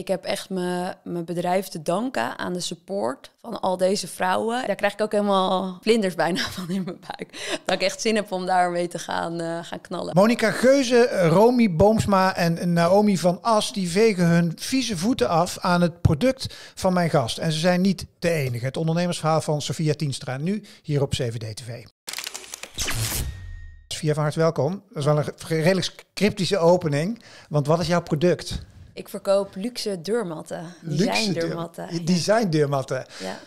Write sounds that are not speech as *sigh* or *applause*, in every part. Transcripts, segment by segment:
ik heb echt mijn, mijn bedrijf te danken aan de support van al deze vrouwen. Daar krijg ik ook helemaal vlinders bijna *laughs* van in mijn buik. Dat ik echt zin heb om daar mee te gaan, eh, gaan knallen. Monika Geuze, Romy Boomsma en Naomi van As... die vegen hun vieze voeten af aan het product van mijn gast. En ze zijn niet de enige. Het ondernemersverhaal van Sofia Tienstra nu hier op CVD-TV. Sofia, van harte welkom. Dat is wel een redelijk cryptische opening. Want wat is jouw product? Ik verkoop luxe deurmatten. design deurmatten. Deur, design deurmatten. Ja.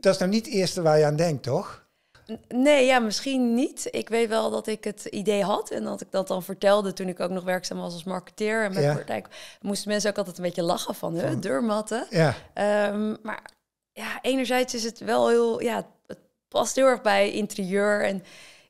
Dat is nou niet het eerste waar je aan denkt, toch? Nee, ja, misschien niet. Ik weet wel dat ik het idee had en dat ik dat dan vertelde toen ik ook nog werkzaam was als marketeer. En met. ja. praktijk moesten mensen ook altijd een beetje lachen van, hè, deurmatten. Ja. Ehm, maar ja, enerzijds is het wel heel, ja, het past heel erg bij interieur en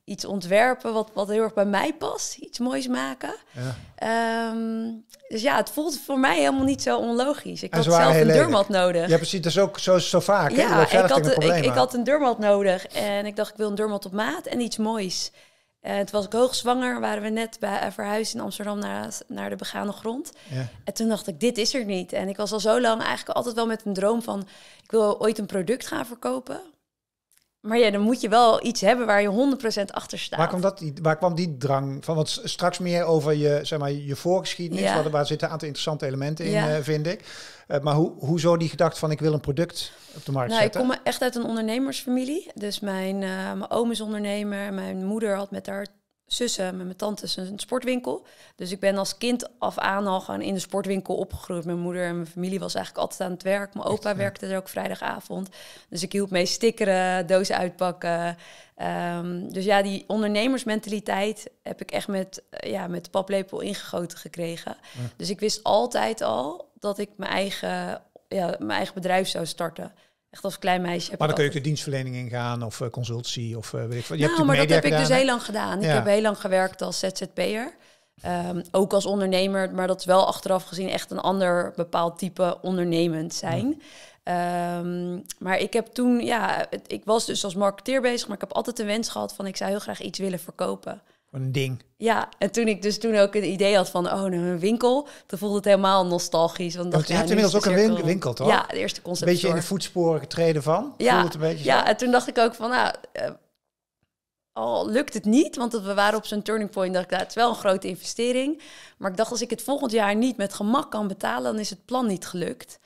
iets ontwerpen wat, wat heel erg bij mij past. Iets moois maken. Ja. Ehm, dus ja, het voelt voor mij helemaal niet zo onlogisch. Ik had zelf een deurmat nodig. Ja, precies. Dat is ook zo, zo vaak. Ja, ik had, een, ik, had een deurmat nodig. En ik dacht, ik wil een deurmat op maat en iets moois. En eh, toen was ik hoogzwanger, waren we net bij, eh, verhuisd in Amsterdam naar, naar de begane grond. Ja. En toen dacht ik, dit is er niet. En ik was al zo lang eigenlijk altijd wel met een droom van... ik wil ooit een product gaan verkopen. Maar ja, dan moet je wel iets hebben waar je 100% achter staat. Waar kwam, dat, waar kwam die drang van? Want straks meer over je, zeg maar, je voorgeschiedenis. Ja. Waar, waar zitten een aantal interessante elementen in, eh, vind ik. Eh, maar hoe, hoezo die gedachte van ik wil een product op de markt nou, zetten? Ik kom echt uit een ondernemersfamilie. Dus mijn, eh, mijn oom is ondernemer. Mijn moeder had met haar zussen, met mijn tantes een sportwinkel. Dus ik ben als kind af aan al gewoon in de sportwinkel opgegroeid. Mijn moeder en mijn familie was eigenlijk altijd aan het werk. Mijn opa werkte er ook vrijdagavond. Dus ik hielp mee stickeren, dozen uitpakken. Ehm, dus ja, die ondernemersmentaliteit heb ik echt met, eh, ja, met de paplepel ingegoten gekregen. Dus ik wist altijd al dat ik mijn eigen, ja, mijn eigen bedrijf zou starten. Echt als klein meisje. maar dan kun je de dienstverlening ingaan of uh, eh, consultie of eh, weet ik wat. Je nou, hebt maar dat heb ik dus heel lang gedaan. Ik heb heel lang gewerkt als ZZP'er. Um, ook als ondernemer, maar dat is wel achteraf gezien echt een ander bepaald type ondernemend zijn. Ehm, maar ik heb toen, ja, ik was dus als marketeer bezig, maar ik heb altijd een wens gehad van ik zou heel graag iets willen verkopen ding. Ja, en toen ik dus toen ook het idee had van, oh, nou, een winkel, toen voelde het helemaal nostalgisch. Want dacht, je hebt inmiddels ook een winkel, winkel, toch? Ja, de eerste concept. Een beetje in de voetsporen getreden van. Ja, het een beetje ja, en toen dacht ik ook van, nou, eh, al lukt het niet, want we waren op zo'n turning point, dacht ik, het is wel een grote investering. Maar ik dacht, als ik het volgend jaar niet met gemak kan betalen, dan is het plan niet gelukt.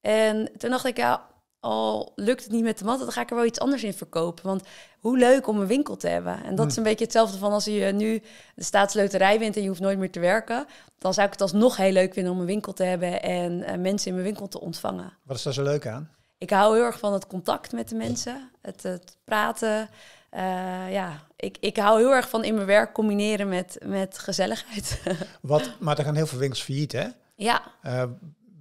En toen dacht ik, ja, al lukt het niet met de mat, dan ga ik er wel iets anders in verkopen. Want hoe leuk om een winkel te hebben. En dat is hmm. een beetje hetzelfde van als je nu de staatsloterij wint en je hoeft nooit meer te werken. Dan zou ik het alsnog heel leuk vinden om een winkel te hebben en eh, mensen in mijn winkel te ontvangen. Wat is daar zo leuk aan? Ik hou heel erg van het contact met de mensen, het, het praten. Eh, ja, ik, ik hou heel erg van in mijn werk combineren met, met gezelligheid. *laughs* Wat, maar er gaan heel veel winkels failliet, hè? Ja. Eh,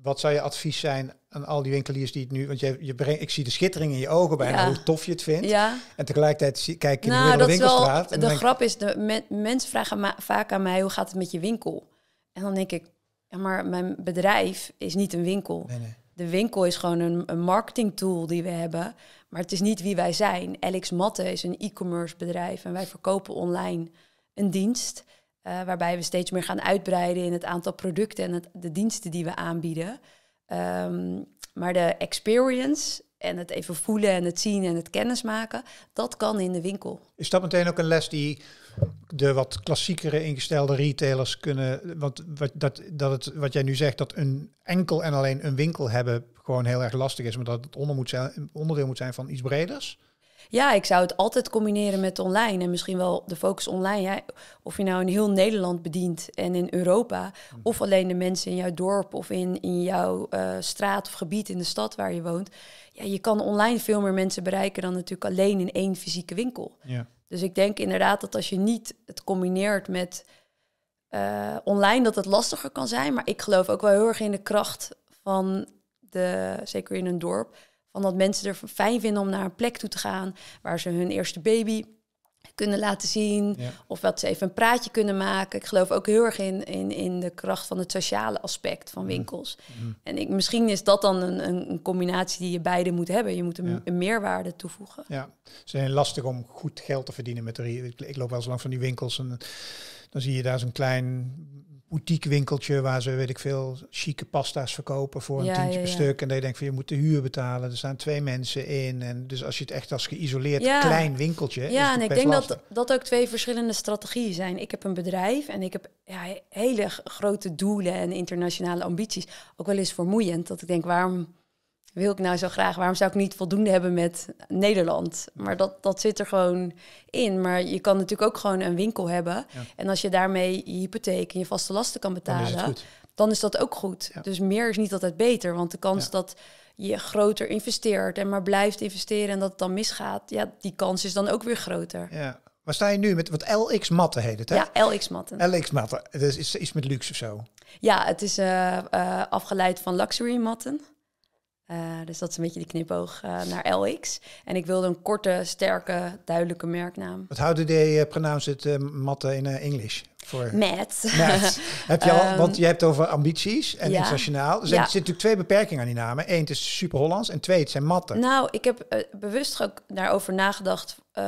wat zou je advies zijn aan al die winkeliers die het nu. Want je, je ik zie de schittering in je ogen bij hoe tof je het vindt. Ja. En tegelijkertijd kijk je in de nou, winkelstraat. Wel, de grap is, de, mensen vragen vaak aan mij: hoe gaat het met je winkel? En dan denk ik, ja, maar mijn bedrijf is niet een winkel. Nee, nee. De winkel is gewoon een, een marketingtool die we hebben. Maar het is niet wie wij zijn. Alex Matte is een e-commerce bedrijf en wij verkopen online een dienst. Eh, waarbij we steeds meer gaan uitbreiden in het aantal producten en de diensten die we aanbieden. Ehm, maar de experience en het even voelen en het zien en het kennismaken, dat kan in de winkel. Is dat meteen ook een les die de wat klassiekere ingestelde retailers kunnen? Want wat, dat, dat het, wat jij nu zegt, dat een enkel en alleen een winkel hebben gewoon heel erg lastig is, maar dat het moet zijn, onderdeel moet zijn van iets breders? Ja, ik zou het altijd combineren met online en misschien wel de focus online. of je nou in heel Nederland bedient en in Europa, mm. of alleen de mensen in jouw dorp of in, in jouw eh, straat of gebied in de stad waar je woont. Ja, je kan online veel meer mensen bereiken dan natuurlijk alleen in één fysieke winkel. Ja. Dus ik denk inderdaad dat als je niet het combineert met eh, online, dat het lastiger kan zijn. Maar ik geloof ook wel heel erg in de kracht van de, zeker in een dorp, van dat mensen er fijn vinden om naar een plek toe te gaan waar ze hun eerste baby kunnen laten zien. Of dat ze even een praatje kunnen maken. Ik geloof ook heel erg in, in, in de kracht van het sociale aspect van mm. winkels. Mm. En ik, misschien is dat dan een, een combinatie die je beide moet hebben. Je moet een, meerwaarde toevoegen. Ja, ze zijn lastig om goed geld te verdienen met de. Ik, ik loop wel eens lang van die winkels en dan zie je daar zo'n klein boutique winkeltje waar ze, weet ik veel, chique pasta's verkopen voor een tientje per stuk. En dan denk je van, je moet de huur betalen. Er staan twee mensen in. En dus als je het echt als geïsoleerd klein winkeltje... Ja, en ik denk dat dat ook twee verschillende strategieën zijn. Ik heb een bedrijf en ik heb hele grote doelen en internationale ambities. Ook wel eens vermoeiend, dat ik denk, waarom wil ik nou zo graag? Waarom zou ik niet voldoende hebben met Nederland? Maar dat, dat zit er gewoon in. Maar je kan natuurlijk ook gewoon een winkel hebben. En als je daarmee je hypotheek en je vaste lasten kan betalen, dan is, dat ook goed. Dus meer is niet altijd beter. Want de kans dat je groter investeert en maar blijft investeren en dat het dan misgaat, ja, die kans is dan ook weer groter. Ja. Waar sta je nu met? wat LX matten heet het, hè? Ja, LX matten. LX matten. Dat is iets met luxe of zo. Ja, het is eh, eh, afgeleid van luxury matten. Eh, dus dat is een beetje de knipoog eh, naar LX. En ik wilde een korte, sterke, duidelijke merknaam. Wat how do eh, pronounce it matte in English? Voor met. *laughs* Heb je al, ehm, want je hebt over ambities en internationaal. Er zijn, zitten natuurlijk twee beperkingen aan die namen. Eén, is super Hollands. En twee, het zijn matten. Nou, ik heb eh, bewust ook daarover nagedacht eh,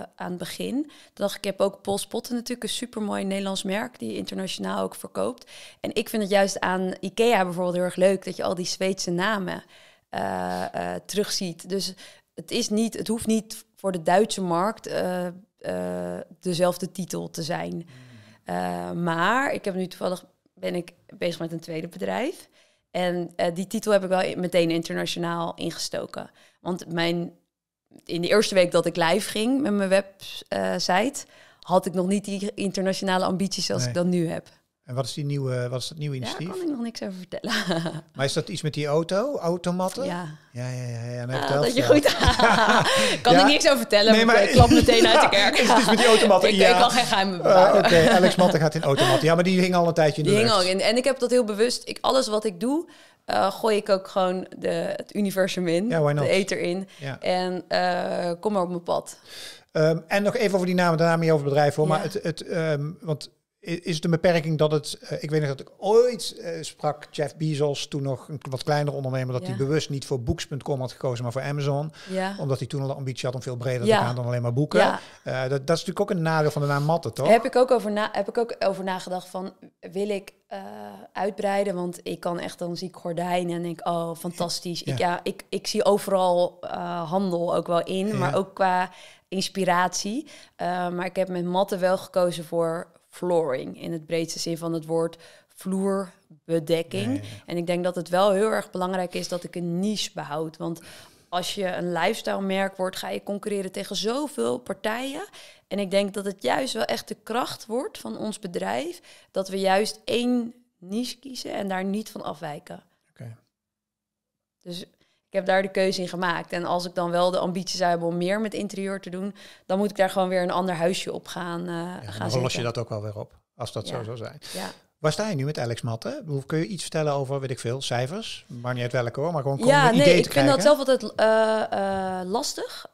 aan het begin. Toen dacht ik, heb ook Polspotten natuurlijk, een supermooi Nederlands merk die internationaal ook verkoopt. En ik vind het juist aan IKEA bijvoorbeeld heel erg leuk dat je al die Zweedse namen uh, terugziet. Dus het, is niet, het hoeft niet voor de Duitse markt dezelfde titel te zijn. Mm. Eh, maar ik heb nu toevallig ben ik bezig met een tweede bedrijf. En eh, die titel heb ik wel meteen internationaal ingestoken. Want mijn, in de eerste week dat ik live ging met mijn website, eh, had ik nog niet die internationale ambities als ik dat nu heb. En wat is, die nieuwe, wat is dat nieuwe initiatief? Daar kan ik nog niks over vertellen. *laughs* maar is dat iets met die auto, automatten? Ja. Ja, ja, ja. ja. Ah, dat je goed... *laughs* kan ik *laughs* niks over vertellen, nee, maar... ik klap meteen uit de kerk. is het iets met die automatten? ik, kan geen geheim. Ah, bewaren. Oké, Alex Matten gaat in automatten. Ja, maar die hing al een tijdje in de die Hing al in. En ik heb dat heel bewust. Ik, alles wat ik doe, eh, gooi ik ook gewoon de, het universum in. de ether in. En eh, kom maar op mijn pad. Ehm, en nog even over die namen, daarna meer over bedrijven. bedrijf hoor. Maar het, het ehm, want is de beperking dat het. Eh, ik weet nog dat ik ooit eh, sprak Jeff Bezos, toen nog een wat kleinere ondernemer, dat hij bewust niet voor Books.com had gekozen, maar voor Amazon. Ja. Omdat hij toen al de ambitie had om veel breder te gaan dan alleen maar boeken. Eh, dat, dat, is natuurlijk ook een nadeel van de naam Matten, toch? Heb ik ook over, na, heb ik ook over nagedacht van wil ik uitbreiden? Want ik kan echt, dan zie ik gordijnen en denk, oh fantastisch. Ik, ja, ik, ik zie overal handel ook wel in, maar ook qua inspiratie. maar ik heb met Matten wel gekozen voor flooring in het breedste zin van het woord vloerbedekking. En ik denk dat het wel heel erg belangrijk is dat ik een niche behoud. Want als je een lifestyle merk wordt, ga je concurreren tegen zoveel partijen. En ik denk dat het juist wel echt de kracht wordt van ons bedrijf. Dat we juist één niche kiezen en daar niet van afwijken. Dus ik heb daar de keuze in gemaakt. En als ik dan wel de ambitie zou hebben om meer met interieur te doen, dan moet ik daar gewoon weer een ander huisje op gaan. Uh, dan los je dat ook wel weer op, als dat zo zou zijn. Ja. Waar sta je nu met Alex Matte? Kun je iets vertellen over, weet ik veel, cijfers? Maar niet uit welke hoor, maar gewoon ja, nee, ik vind dat zelf altijd eh, eh, lastig.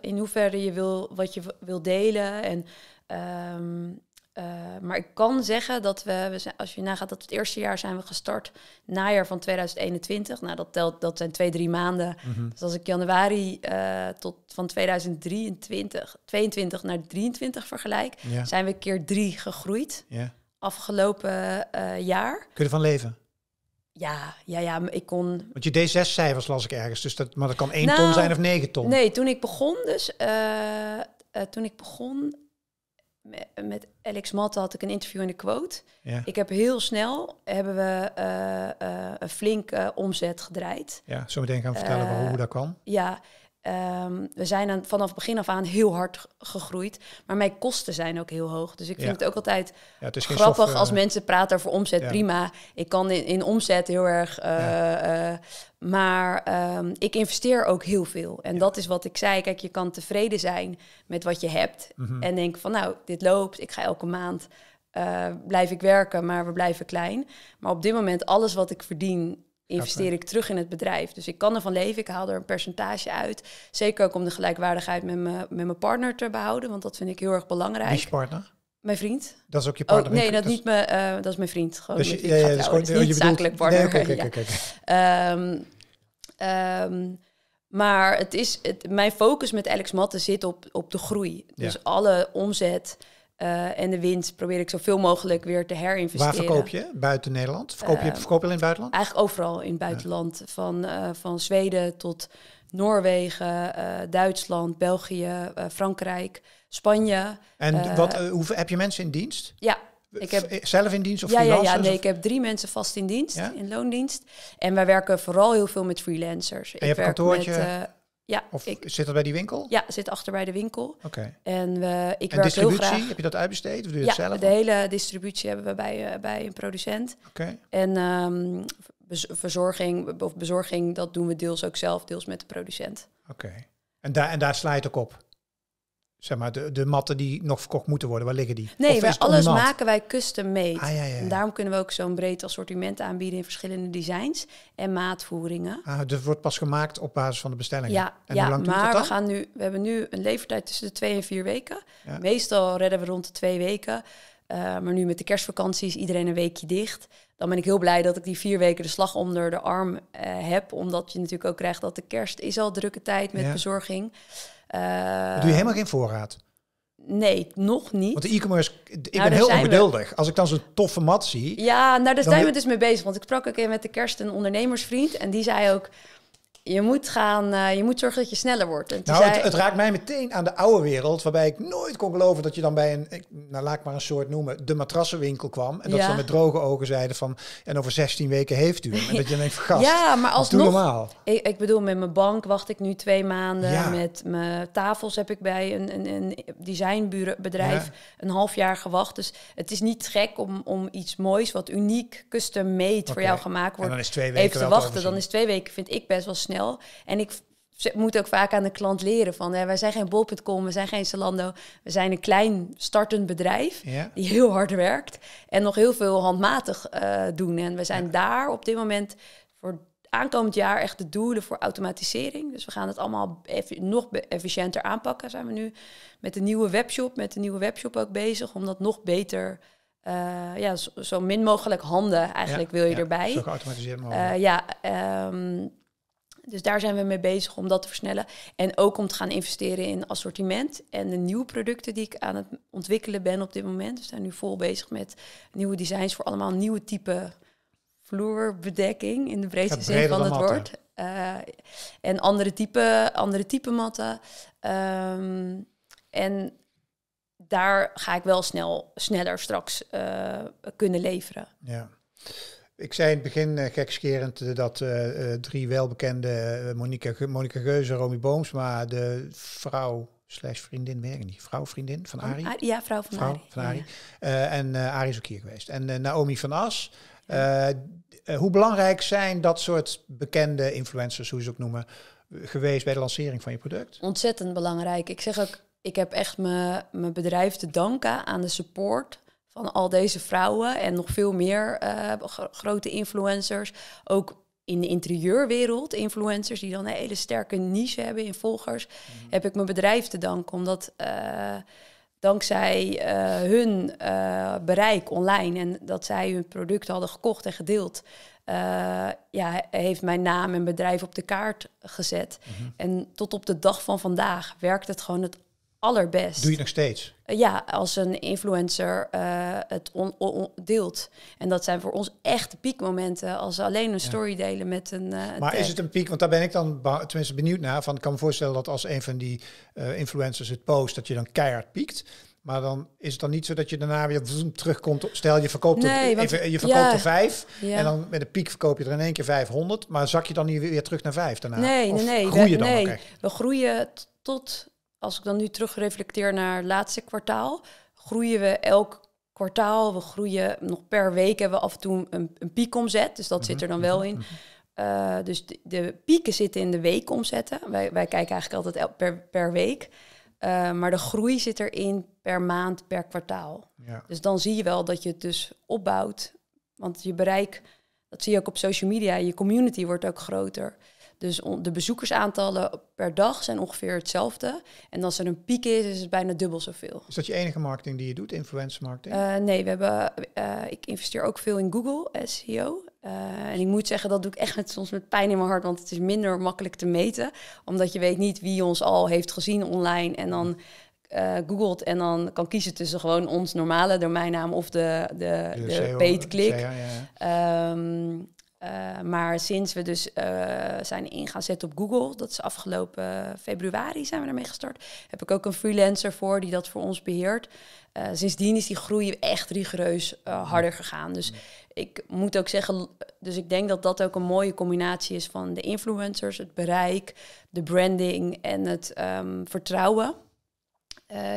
in hoeverre je wil, wat je wil delen. En ehm, eh, maar ik kan zeggen dat we, we zijn, als je nagaat dat het eerste jaar zijn we gestart, najaar van 2021. Nou, dat telt, dat zijn twee, drie maanden. Mhm. Dus als ik januari eh, tot van 2023, 22 naar 23 vergelijk, zijn we keer drie gegroeid. Ja. Afgelopen eh, jaar. Kun je van leven? Ja, ja, ja, ik kon... Want je deed zes cijfers, las ik ergens. Dus dat, maar dat kan één ton nou, zijn of negen ton. Nee, toen ik begon dus... toen ik begon met Alex Matte had ik een interview in de quote. Ik heb heel snel hebben we eh, eh, een flinke eh, omzet gedraaid. Ja, zo meteen gaan vertellen hoe dat kan. Ja, Ehm, we zijn aan, vanaf begin af aan heel hard gegroeid. Maar mijn kosten zijn ook heel hoog. Dus ik vind het ook altijd grappig eh, als mensen praten over omzet. Prima. Ik kan in, in omzet heel erg. Eh, eh, maar ehm, ik investeer ook heel veel. En dat is wat ik zei. Kijk, je kan tevreden zijn met wat je hebt. Mhm. En denk van nou, dit loopt. Ik ga elke maand. blijf ik werken, maar we blijven klein. Maar op dit moment, alles wat ik verdien, investeer ik terug in het bedrijf. Dus ik kan ervan leven, ik haal er een percentage uit. Zeker ook om de gelijkwaardigheid met, me, met mijn partner te behouden, want dat vind ik heel erg belangrijk. Wie partner? Mijn vriend. Dat is ook je oh, partner? nee, dat, is niet mijn, uh, dat is mijn vriend. Gewoon dus je, ja, ja, dus oh, niet je zakelijk partner. Nee, okay, okay, maar het is, het, mijn focus met Alex Matten zit op, op de groei. Dus alle omzet... Eh, en de winst probeer ik zoveel mogelijk weer te herinvesteren. Waar verkoop je? Buiten Nederland? Verkoop je, uh, verkoop je in het buitenland? Eigenlijk overal in het buitenland. Van, eh, van Zweden tot Noorwegen, Duitsland, België, Frankrijk, Spanje. En wat, hoeveel, heb je mensen in dienst? Ja, ik heb, zelf in dienst of ja, Ja, ja, nee, ik heb drie mensen vast in dienst, in loondienst. En wij werken vooral heel veel met freelancers. En je ik hebt werk ja, of ik, zit dat bij die winkel? Ja, zit achter bij de winkel. Oké. En we, ik en werk heel Heb je dat uitbesteed of doe je ja, het zelf? De hele distributie hebben we bij, eh, bij een producent. Oké. En ehm, verzorging, of bezorging, dat doen we deels ook zelf, deels met de producent. Oké. En, daar, en daar sla je het ook op? zeg maar, de, de matten die nog verkocht moeten worden, waar liggen die? Nee, wij alles maken wij custom made. Ah, ja, ja, En daarom kunnen we ook zo'n breed assortiment aanbieden in verschillende designs en maatvoeringen. Ah, dus wordt pas gemaakt op basis van de bestelling. Ja, en hoe lang duurt maar we, gaan nu, we hebben nu een levertijd tussen de twee en vier weken. Meestal redden we rond de twee weken. Eh, maar nu met de kerstvakantie is iedereen een weekje dicht. Dan ben ik heel blij dat ik die vier weken de slag onder de arm eh, heb. Omdat je natuurlijk ook krijgt dat de kerst is al drukke tijd met bezorging is. Doe je eh, helemaal geen voorraad? Nee, nog niet. Want de e-commerce, ik nou, ben heel ongeduldig. Als ik dan zo'n toffe mat zie. Ja, nou daar zijn we dus mee bezig. Want ik sprak ook even met de kerst een ondernemersvriend. En die zei ook, je moet, gaan, eh, je moet zorgen dat je sneller wordt. En nou, zei... het, raakt mij meteen aan de oude wereld, waarbij ik nooit kon geloven dat je dan bij een, nou laat ik maar een soort noemen, de matrassenwinkel kwam. En dat ze dan met droge ogen zeiden van, en over 16 weken heeft u hem. En dat je dan denkt, *laughs* gast, ja, maar als nog, normaal. Ik, bedoel, met mijn bank wacht ik nu twee maanden. Met mijn tafels heb ik bij een, een, een designbedrijf een half jaar gewacht. Dus het is niet gek om, om iets moois, wat uniek, custom made voor jou gemaakt wordt, is twee weken even te wachten. Dan is twee weken, vind ik, best wel snel. En ik moet ook vaak aan de klant leren van hè, wij zijn geen bol.com, we zijn geen Zalando, we zijn een klein startend bedrijf die heel hard werkt en nog heel veel handmatig eh, doen. En we zijn daar op dit moment voor aankomend jaar echt de doelen voor automatisering. Dus we gaan het allemaal nog efficiënter aanpakken. Zijn we nu met de nieuwe webshop, met de nieuwe webshop ook bezig om dat nog beter eh, ja, zo, min mogelijk handen eigenlijk wil je erbij. Zo mogelijk. Eh, ja, ehm, dus daar zijn we mee bezig om dat te versnellen. En ook om te gaan investeren in assortiment en de nieuwe producten die ik aan het ontwikkelen ben op dit moment. We zijn nu vol bezig met nieuwe designs voor allemaal nieuwe type vloerbedekking in de breedste zin van het woord. Eh, en andere type, andere type matten. Ehm, en daar ga ik wel snel, sneller straks eh, kunnen leveren. Ja. Ik zei in het begin eh, gekscherend eh, dat eh, drie welbekende, Monika Monika Geuze, Romy maar de vrouw slash vriendin, weet ik niet, vrouw, vriendin van Arie? Ja, vrouw van vrouw, Arie. en uh, Arie is ook hier geweest. En Naomi van As. hoe belangrijk zijn dat soort bekende influencers, hoe ze ook noemen, geweest bij de lancering van je product? Ontzettend belangrijk. Ik zeg ook, ik heb echt mijn bedrijf te danken aan de support van al deze vrouwen en nog veel meer eh, grote influencers. Ook in de interieurwereld, influencers die dan een hele sterke niche hebben in volgers, mhm. heb ik mijn bedrijf te danken. Omdat eh, dankzij eh, hun bereik online en dat zij hun producten hadden gekocht en gedeeld, ja, heeft mijn naam en bedrijf op de kaart gezet. Mhm. En tot op de dag van vandaag werkt het gewoon het allerbest. Doe je nog steeds? Eh, ja, als een influencer eh, het on, deelt. En dat zijn voor ons echt piekmomenten. Als alleen een story delen met een. Eh, maar is het een piek? Want daar ben ik dan tenminste benieuwd naar. Van, ik kan me voorstellen dat als een van die influencers het post, dat je dan keihard piekt. Maar dan is het dan niet zo dat je daarna weer terugkomt. stel, je verkoopt, even, je verkoopt er vijf. En dan met een piek verkoop je er in één keer 500. Maar zak je dan niet weer terug naar vijf daarna? Nee, nee, nee. dan nee. We groeien tot als ik dan nu terugreflecteer naar het laatste kwartaal, groeien we elk kwartaal. We groeien nog per week hebben we af en toe een, een piekomzet. Dus dat zit er dan wel in. Mhm. Eh, dus de, pieken zitten in de weekomzetten. Wij, wij kijken eigenlijk altijd per, per week. Eh, maar de groei zit erin per maand, per kwartaal. Ja. Dus dan zie je wel dat je het dus opbouwt. Want je bereik, dat zie je ook op social media, je community wordt ook groter. Dus de bezoekersaantallen per dag zijn ongeveer hetzelfde. En als er een piek is, is het bijna dubbel zoveel. Is dat je enige marketing die je doet, influencer marketing? Eh, nee, we hebben, eh, ik investeer ook veel in Google SEO. Eh, en ik moet zeggen, dat doe ik echt met, soms met pijn in mijn hart, want het is minder makkelijk te meten. Omdat je weet niet wie ons al heeft gezien online en dan... googelt en dan kan kiezen tussen gewoon ons normale domeinnaam of de, de, de, e paid click. E ja, ehm, eh, maar sinds we dus eh, zijn ingaan op Google, dat is afgelopen februari zijn we daarmee gestart, heb ik ook een freelancer voor die dat voor ons beheert. Uh, sindsdien is die groei echt rigoureus harder gegaan. Dus ik moet ook zeggen, dus ik denk dat dat ook een mooie combinatie is van de influencers, het bereik, de branding en het ehm, vertrouwen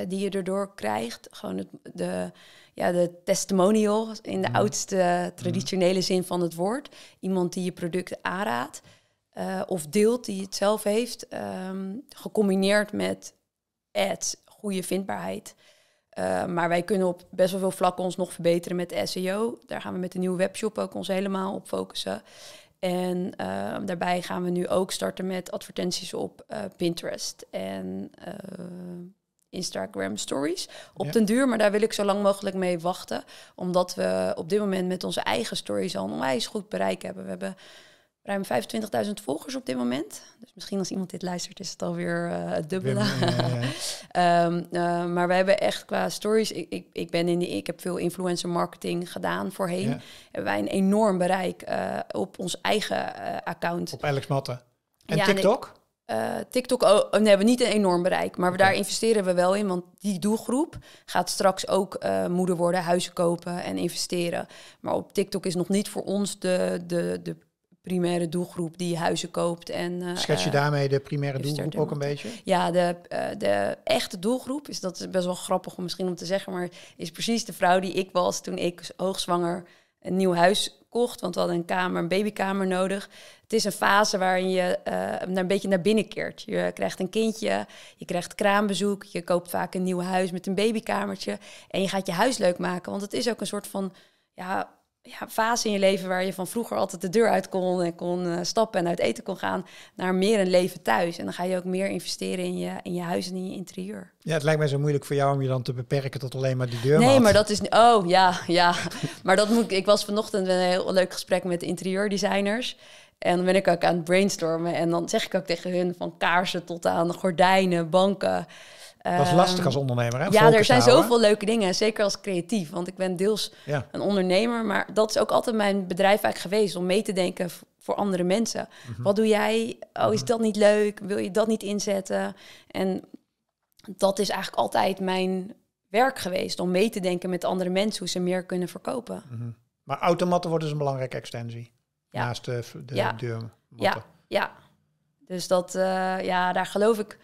die je erdoor krijgt. Gewoon het, de, ja, de testimonial in de mhm. oudste mhm. traditionele zin van het woord. Iemand die je product aanraadt eh, of deelt, die het zelf heeft, ehm, gecombineerd met ads, goede vindbaarheid. Eh, maar wij kunnen op best wel veel vlakken ons nog verbeteren met SEO. Daar gaan we met de nieuwe webshop ook ons helemaal op focussen. En ehm, daarbij gaan we nu ook starten met advertenties op eh, Pinterest en Instagram stories. Op ja. den duur, maar daar wil ik zo lang mogelijk mee wachten. Omdat we op dit moment met onze eigen stories al een onwijs goed bereik hebben. We hebben ruim 25.000 volgers op dit moment. Dus misschien als iemand dit luistert is het alweer uh, het dubbele. *laughs* Ehm, eh, maar we hebben echt qua stories... Ik, ik, ben in die, ik heb veel influencer marketing gedaan voorheen. Hebben wij een enorm bereik eh, op ons eigen account. Op Alex Matten. En TikTok? Eh, TikTok oh, nee, hebben niet een enorm bereik, maar okay. daar investeren we wel in, want die doelgroep gaat straks ook eh, moeder worden, huizen kopen en investeren. Maar op TikTok is nog niet voor ons de, de, de primaire doelgroep die huizen koopt. En, eh, Schets je daarmee de primaire doelgroep ook een beetje? Ja, de, de echte doelgroep is, dat is best wel grappig om misschien om te zeggen, maar is precies de vrouw die ik was toen ik hoogzwanger een nieuw huis verkocht, want we hadden een kamer, een babykamer nodig. Het is een fase waarin je uh, een beetje naar binnen keert. Je krijgt een kindje, je krijgt kraambezoek, je koopt vaak een nieuw huis met een babykamertje. En je gaat je huis leuk maken, want het is ook een soort van ja, ja, fase in je leven waar je van vroeger altijd de deur uit kon en kon eh, stappen en uit eten kon gaan, naar meer een leven thuis. En dan ga je ook meer investeren in je, in je huis en in je interieur. Ja, het lijkt mij zo moeilijk voor jou om je dan te beperken tot alleen maar die deur. Nee, maar dat is. Oh ja, ja. *laughs* maar dat moet ik. was vanochtend een heel leuk gesprek met interieurdesigners. En dan ben ik ook aan het brainstormen. En dan zeg ik ook tegen hun van kaarsen tot aan gordijnen, banken. Dat is lastig als ondernemer, hè? Ja, er zijn zoveel leuke dingen, zeker als creatief. Want ik ben deels een ondernemer, maar dat is ook altijd mijn bedrijf geweest... om mee te denken voor andere mensen. Mhm. Wat doe jij? Oh, is mhm. dat niet leuk? Wil je dat niet inzetten? En dat is eigenlijk altijd mijn werk geweest... om mee te denken met andere mensen hoe ze meer kunnen verkopen. Mhm. Maar automatten worden dus een belangrijke extensie. Ja. Naast de, de ja. Deur ja, ja. Dus dat, eh, ja, daar geloof ik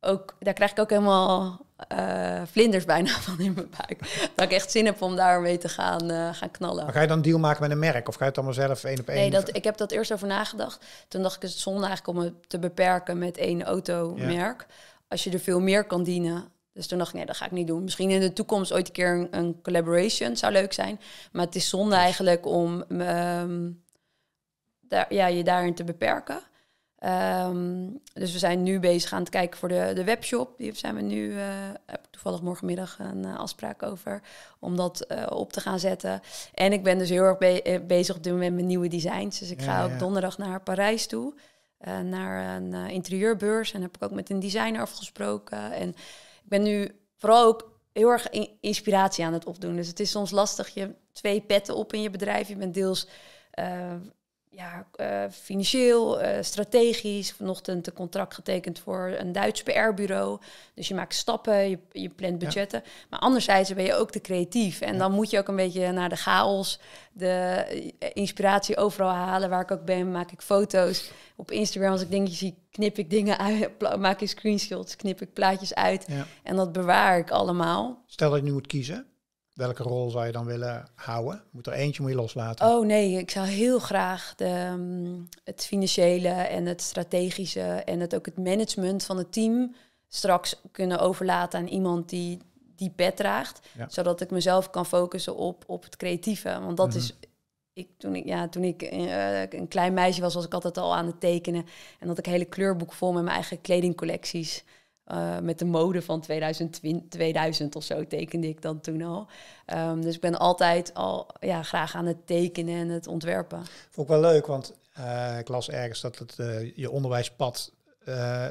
ook, daar krijg ik ook helemaal eh, vlinders bijna *laughs* van in mijn buik. dat ik echt zin heb om daarmee te gaan, eh, gaan knallen. Maar ga je dan deal maken met een merk? Of ga je het allemaal zelf één op één? Nee, dat, ik heb dat eerst over nagedacht. Toen dacht ik, het zonde eigenlijk om het te beperken met één automerk. Ja. Als je er veel meer kan dienen. Dus toen dacht ik, nee, dat ga ik niet doen. Misschien in de toekomst ooit een keer een, collaboration zou leuk zijn. Maar het is zonde eigenlijk om ehm, daar, ja, je daarin te beperken. Ehm, dus we zijn nu bezig aan het kijken voor de, de webshop. Die zijn we nu, eh, heb ik toevallig morgenmiddag een eh, afspraak over, om dat eh, op te gaan zetten. En ik ben dus heel erg bezig op dit moment met nieuwe designs. Dus ik ga ook donderdag naar Parijs toe, naar een interieurbeurs. En heb ik ook met een designer afgesproken. En ik ben nu vooral ook heel erg in inspiratie aan het opdoen. Dus het is soms lastig, je twee petten op in je bedrijf. Je bent deels ja, eh, financieel, eh, strategisch. Vanochtend een contract getekend voor een Duits PR-bureau. Dus je maakt stappen, je, je plant budgetten. Maar anderzijds ben je ook te creatief. En dan moet je ook een beetje naar de chaos, de eh, inspiratie overal halen. Waar ik ook ben, maak ik foto's. Op Instagram, als ik denk, je zie, knip ik dingen uit. *laughs* Maak ik screenshots, knip ik plaatjes uit. En dat bewaar ik allemaal. Stel dat je nu moet kiezen. Welke rol zou je dan willen houden? Moet er eentje moet je loslaten? Oh nee, ik zou heel graag de, mm, het financiële en het strategische en het, ook het management van het team straks kunnen overlaten aan iemand die die pet draagt. Zodat ik mezelf kan focussen op, op het creatieve. Want dat mhm. is ik, toen ik, ja, toen ik eh, een klein meisje was, was ik altijd al aan het tekenen. En dat ik hele kleurboek vol met mijn eigen kledingcollecties. Eh, met de mode van 2020, 2000 of zo tekende ik dan toen al. Um, dus ik ben altijd al ja, graag aan het tekenen en het ontwerpen. Vond ik wel leuk, want eh, ik las ergens dat het, eh, je onderwijspad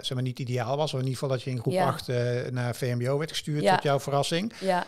zeg maar niet ideaal was. in ieder geval dat je in groep ja. 8 naar VMBO werd gestuurd, ja. tot jouw verrassing. Ja.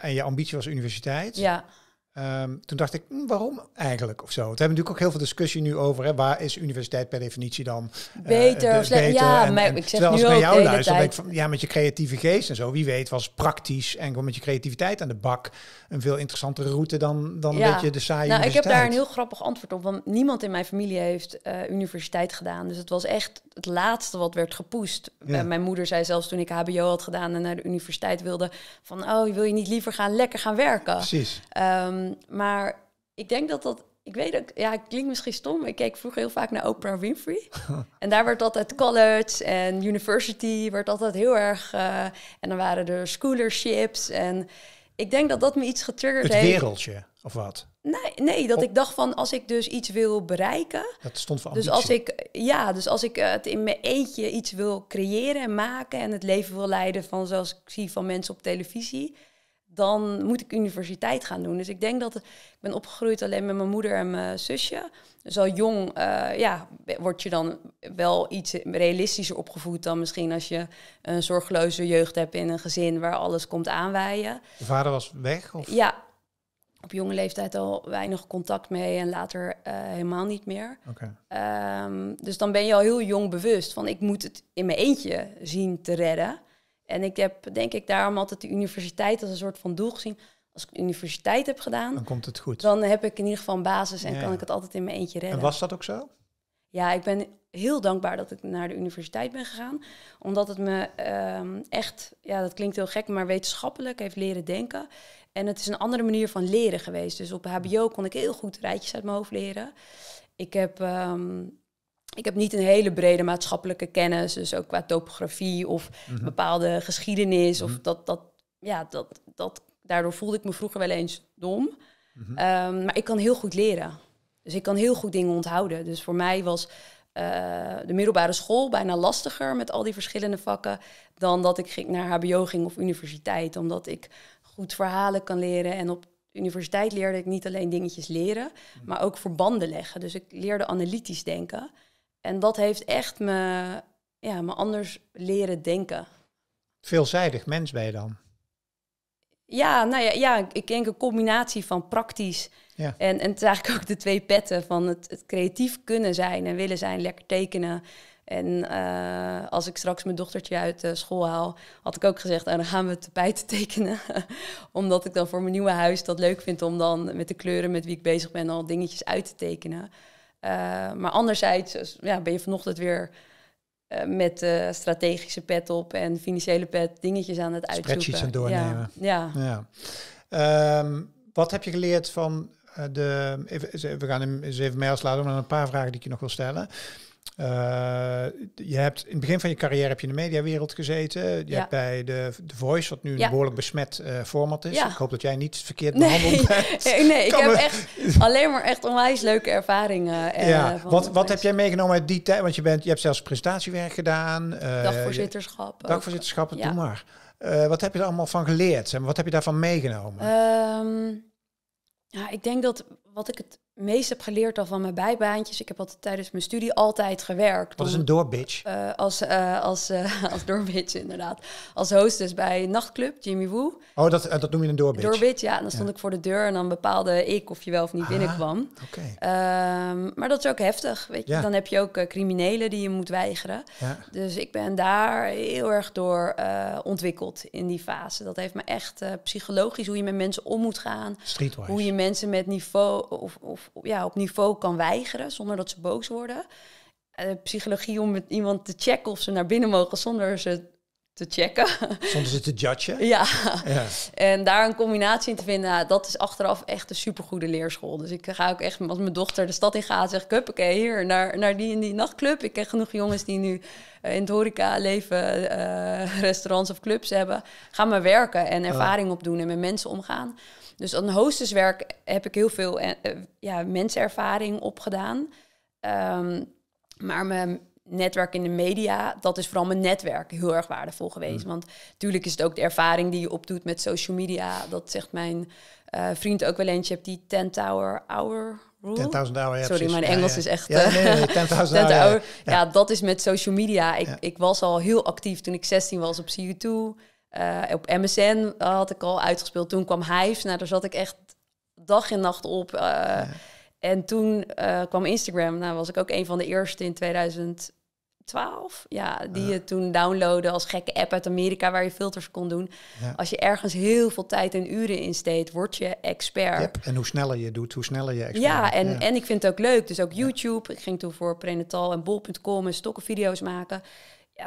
en je ambitie was universiteit. Ja. Ehm, toen dacht ik, hm, waarom eigenlijk of zo? We hebben natuurlijk ook heel veel discussie nu over, hè, waar is universiteit per definitie dan eh, beter? slechter. ja, maar ik zeg nu als ik naar jou luister, ja, met je creatieve geest en zo, wie weet was praktisch en gewoon met je creativiteit aan de bak een veel interessantere route dan, dan ja. een beetje de saaie Nou, ik heb daar een heel grappig antwoord op, want niemand in mijn familie heeft eh, universiteit gedaan, dus het was echt het laatste wat werd gepoest. Mijn moeder zei zelfs toen ik HBO had gedaan en naar de universiteit wilde, van, oh, wil je niet liever gaan lekker gaan werken? Precies. Ehm, Ehm, maar ik denk dat dat ik weet ook, ja, het klinkt misschien stom. Ik keek vroeger heel vaak naar Oprah Winfrey. *laughs* en daar werd altijd college en university, werd altijd heel erg. Eh, en dan waren er scholarships. En ik denk dat dat me iets getriggerd heeft. Het wereldje, of wat? Nee, nee dat ik dacht van als ik dus iets wil bereiken. Dat stond voor dus ambitie. Dus als ik, ja, dus als ik eh, het in mijn eentje iets wil creëren en maken. en het leven wil leiden van zoals ik zie van mensen op televisie dan moet ik universiteit gaan doen. Dus ik denk dat ik ben opgegroeid alleen met mijn moeder en mijn zusje. Dus al jong eh, ja, word je dan wel iets realistischer opgevoed dan misschien als je een zorgeloze jeugd hebt in een gezin waar alles komt aanwijzen. Je vader was weg? Of? Ja, op jonge leeftijd al weinig contact mee en later eh, helemaal niet meer. Okay. Ehm, dus dan ben je al heel jong bewust van ik moet het in mijn eentje zien te redden. En ik heb denk ik daarom altijd de universiteit als een soort van doel gezien. Als ik de universiteit heb gedaan, dan komt het goed. Dan heb ik in ieder geval basis en kan ik het altijd in mijn eentje redden. En was dat ook zo? Ja, ik ben heel dankbaar dat ik naar de universiteit ben gegaan. Omdat het me ehm, echt, ja, dat klinkt heel gek, maar wetenschappelijk heeft leren denken. En het is een andere manier van leren geweest. Dus op HBO kon ik heel goed rijtjes uit mijn hoofd leren. Ik heb ehm, ik heb niet een hele brede maatschappelijke kennis, dus ook qua topografie of mhm. bepaalde geschiedenis. Of mhm. dat, dat, ja, dat, dat, daardoor voelde ik me vroeger wel eens dom. Mhm. Ehm, maar ik kan heel goed leren. Dus ik kan heel goed dingen onthouden. Dus voor mij was eh, de middelbare school bijna lastiger met al die verschillende vakken dan dat ik ging naar HBO ging of universiteit, omdat ik goed verhalen kan leren en op universiteit leerde ik niet alleen dingetjes leren, maar ook verbanden leggen. Dus ik leerde analytisch denken. En dat heeft echt me, ja, me anders leren denken. Veelzijdig mens ben je dan? Ja, nou ja, ja ik denk een combinatie van praktisch. Ja. En, en het is eigenlijk ook de twee petten van het, het creatief kunnen zijn en willen zijn, lekker tekenen. En eh, als ik straks mijn dochtertje uit school haal, had ik ook gezegd, en nou, dan gaan we tapijten *laughs* tekenen. *laughs* Omdat ik dan voor mijn nieuwe huis dat leuk vind om dan met de kleuren met wie ik bezig ben al dingetjes uit te tekenen. Eh, maar anderzijds ja, ben je vanochtend weer eh, met strategische pet op en financiële pet dingetjes aan het uitzoeken. Spreadsheets aan doornemen. Ja. ja. Ehm, wat heb je geleerd van eh, de... Even, we gaan hem eens even mee afsluiten, maar een paar vragen die ik je nog wil stellen. Eh, je hebt in het begin van je carrière heb je in de mediawereld gezeten. Je hebt bij de, de Voice, wat nu een behoorlijk besmet eh, format is. Ik hoop dat jij niet verkeerd behandeld *laughs* bent. nee, nee ik heb echt alleen maar echt onwijs leuke ervaringen. Eh, ja. wat, wat heb jij meegenomen uit die tijd? Want je, bent, je hebt zelfs presentatiewerk gedaan. dagvoorzitterschap. Dagvoorzitterschap, doe maar. wat heb je er allemaal van geleerd en wat heb je daarvan meegenomen? Um, ja, ik denk dat wat ik het meest heb geleerd al van mijn bijbaantjes. Ik heb altijd tijdens mijn studie altijd gewerkt. is een doorbitch. Eh, als uh, als, eh, *laughs* als doorbitch, inderdaad. Als hostess bij nachtclub, Jimmy Woo. Oh, dat, dat noem je een doorbitch? Doorbitch, ja. En dan stond ik voor de deur en dan bepaalde ik of je wel of niet ah, binnenkwam. Oké. Ehm, maar dat is ook heftig, weet je. Dan heb je ook criminelen die je moet weigeren. Ja. Dus ik ben daar heel erg door ontwikkeld in die fase. Dat heeft me echt psychologisch, hoe je met mensen om moet gaan. Streetwise. Hoe je mensen met niveau of ja, op niveau kan weigeren zonder dat ze boos worden. Eh, psychologie om met iemand te checken of ze naar binnen mogen zonder ze te checken. *laughs* Zonder ze te judgen? Ja. ja. En daar een combinatie in te vinden, dat is achteraf echt een supergoede leerschool. Dus ik ga ook echt, als mijn dochter de stad in gaat, zeg ik, oké, hier, naar, naar die in die nachtclub. Ik ken genoeg jongens die nu eh, in het horeca leven, eh, *laughs* restaurants of clubs hebben. Ga maar werken en ervaring opdoen en met mensen omgaan. Dus aan hosteswerk heb ik heel veel eh, eh, ja, mensenervaring opgedaan. Ehm, maar mijn netwerk in de media, dat is vooral mijn netwerk heel erg waardevol geweest. Mm. Want natuurlijk is het ook de ervaring die je opdoet met social media. Dat zegt mijn eh, vriend ook wel eens. Je hebt die 10 tower hour 10.000 hour. Sorry, mijn Engels is echt... Ja, nee, *laughs* hour. Ja, dat is met social media. Ik, ik was al heel actief toen ik 16 was op CU2. Eh, op MSN had ik al uitgespeeld. Toen kwam hij, Nou, daar zat ik echt dag en nacht op. Eh, en toen eh, kwam Instagram. Nou, was ik ook een van de eerste in 2012. Ja, die je toen downloaden als gekke app uit Amerika waar je filters kon doen. Als je ergens heel veel tijd en uren in steekt, word je expert. Yep. En hoe sneller je doet, hoe sneller je expert ja, en, ja. en ik vind het ook leuk. Dus ook YouTube. Ik ging toen voor Prenatal en Bol.com en stokken video's maken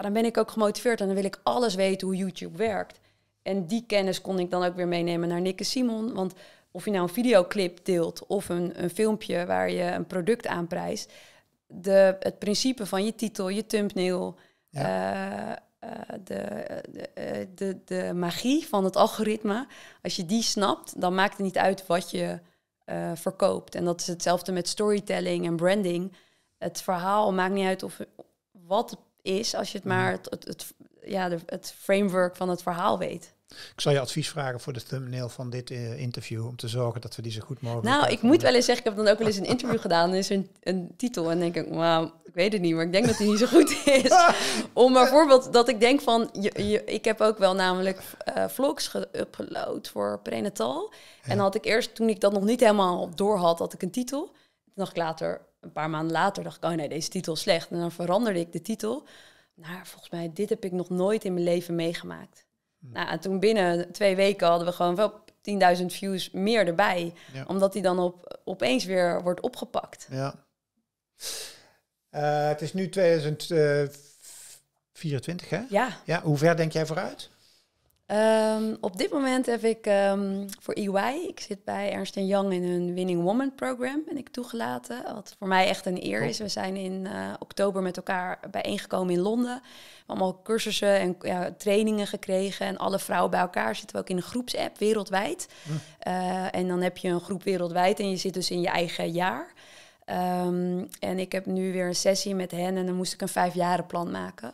dan ben ik ook gemotiveerd en dan wil ik alles weten hoe YouTube werkt. En die kennis kon ik dan ook weer meenemen naar Nick Simon. Want of je nou een videoclip deelt of een, een filmpje waar je een product aanprijst, de, het principe van je titel, je thumbnail, eh, eh, de, eh, de, de, magie van het algoritme, als je die snapt, dan maakt het niet uit wat je verkoopt. En dat is hetzelfde met storytelling en branding. Het verhaal maakt niet uit of, wat is, als je het mhm. maar het, ja, het framework van het verhaal weet. Ik zal je advies vragen voor de thumbnail van dit eh, interview. Om te zorgen dat we die zo goed mogelijk. Nou, ik moet wel eens zeggen, ik heb dan ook wel eens een interview *laughs* gedaan. En is een, een titel. En denk ik, wauw, ik weet het niet. Maar ik denk dat die niet zo goed is. *laughs* om bijvoorbeeld dat ik denk van. Je, je, ik heb ook wel namelijk eh, vlogs geüpload voor prenatal. Ja. En had ik eerst, toen ik dat nog niet helemaal door had, had ik een titel. nog ik later, een paar maanden later dacht ik, oh nee, deze titel is slecht. En dan veranderde ik de titel. Nou, volgens mij, dit heb ik nog nooit in mijn leven meegemaakt. Hm. Nou, en toen binnen twee weken hadden we gewoon wel 10.000 views meer erbij. Omdat die dan op, opeens weer wordt opgepakt. Ja. Eh, het is nu 2024, eh, hè? Ja. ja. Hoe ver denk jij vooruit? Ehm, op dit moment heb ik ehm, voor EY, ik zit bij Ernst Young in hun Winning Woman program, ben ik toegelaten. Wat voor mij echt een eer is. We zijn in eh, oktober met elkaar bijeengekomen in Londen. We hebben allemaal cursussen en ja, trainingen gekregen. En alle vrouwen bij elkaar zitten we ook in een groepsapp wereldwijd. Hm. Eh, en dan heb je een groep wereldwijd en je zit dus in je eigen jaar. Ehm, en ik heb nu weer een sessie met hen en dan moest ik een plan maken.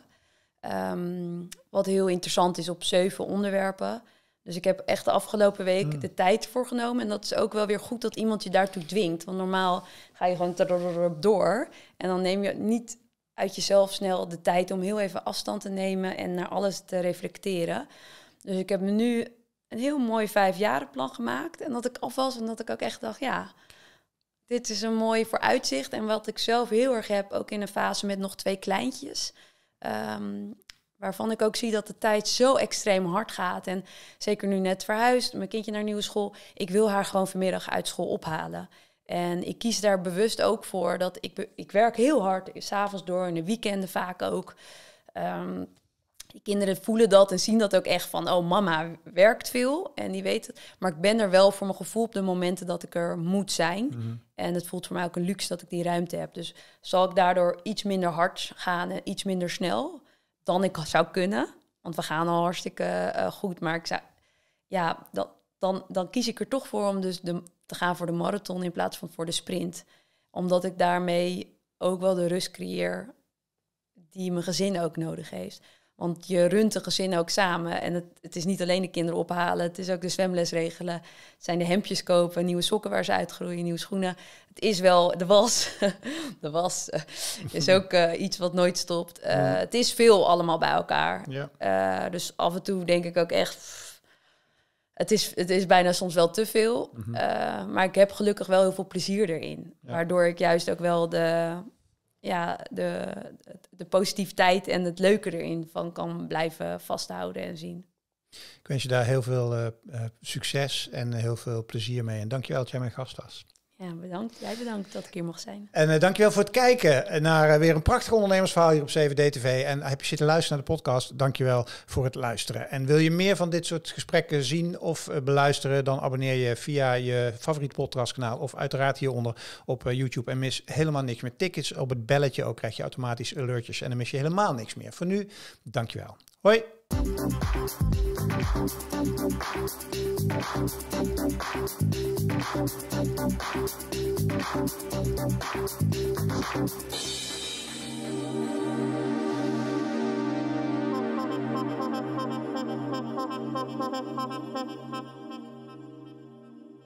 Ehm, wat heel interessant is op zeven onderwerpen. Dus ik heb echt de afgelopen week hmm. de tijd voor genomen. En dat is ook wel weer goed dat iemand je daartoe dwingt. Want normaal ga je gewoon door. En dan neem je niet uit jezelf snel de tijd om heel even afstand te nemen en naar alles te reflecteren. Dus ik heb me nu een heel mooi vijfjarenplan gemaakt. En dat ik af was en dat ik ook echt dacht, ja, dit is een mooi vooruitzicht. En wat ik zelf heel erg heb, ook in een fase met nog twee kleintjes Um, waarvan ik ook zie dat de tijd zo extreem hard gaat. En zeker nu net verhuisd, mijn kindje naar nieuwe school. Ik wil haar gewoon vanmiddag uit school ophalen. En ik kies daar bewust ook voor dat ik, ik werk heel hard, s'avonds door, in de weekenden vaak ook. Ehm, die kinderen voelen dat en zien dat ook echt van, oh mama werkt veel en die weet het. Maar ik ben er wel voor mijn gevoel op de momenten dat ik er moet zijn. Mhm. En het voelt voor mij ook een luxe dat ik die ruimte heb. Dus zal ik daardoor iets minder hard gaan en iets minder snel dan ik zou kunnen. Want we gaan al hartstikke eh, goed. Maar ik zou, ja, dan, dan kies ik er toch voor om dus de, te gaan voor de marathon in plaats van voor de sprint. Omdat ik daarmee ook wel de rust creëer die mijn gezin ook nodig heeft. Want je runt de gezin ook samen. En het, het, is niet alleen de kinderen ophalen. Het is ook de zwemles regelen. Het zijn de hemdjes kopen, nieuwe sokken waar ze uitgroeien, nieuwe schoenen. Het is wel de was. *laughs* de was eh, is ook eh, iets wat nooit stopt. Eh, het is veel allemaal bij elkaar. Ja. dus af en toe denk ik ook echt... het is, het is bijna soms wel te veel. Mhm. maar ik heb gelukkig wel heel veel plezier erin. Waardoor ik juist ook wel de, ja, de, de positiviteit en het leuke erin van kan blijven vasthouden en zien. Ik wens je daar heel veel eh, eh, succes en heel veel plezier mee. En dankjewel dat jij mijn gast was. Ja, bedankt. Jij bedankt dat ik hier mocht zijn. En uh, dankjewel voor het kijken eh, naar eh, weer een prachtig ondernemersverhaal hier op 7DTV. En heb je zitten luisteren naar de podcast, dankjewel voor het luisteren. En wil je meer van dit soort gesprekken zien of beluisteren, dan abonneer je via je favoriet podcastkanaal of uiteraard hieronder op YouTube. En mis helemaal niks meer. Tickets op het belletje ook krijg je automatisch alertjes en dan mis je helemaal niks meer. Voor nu, dankjewel. はい。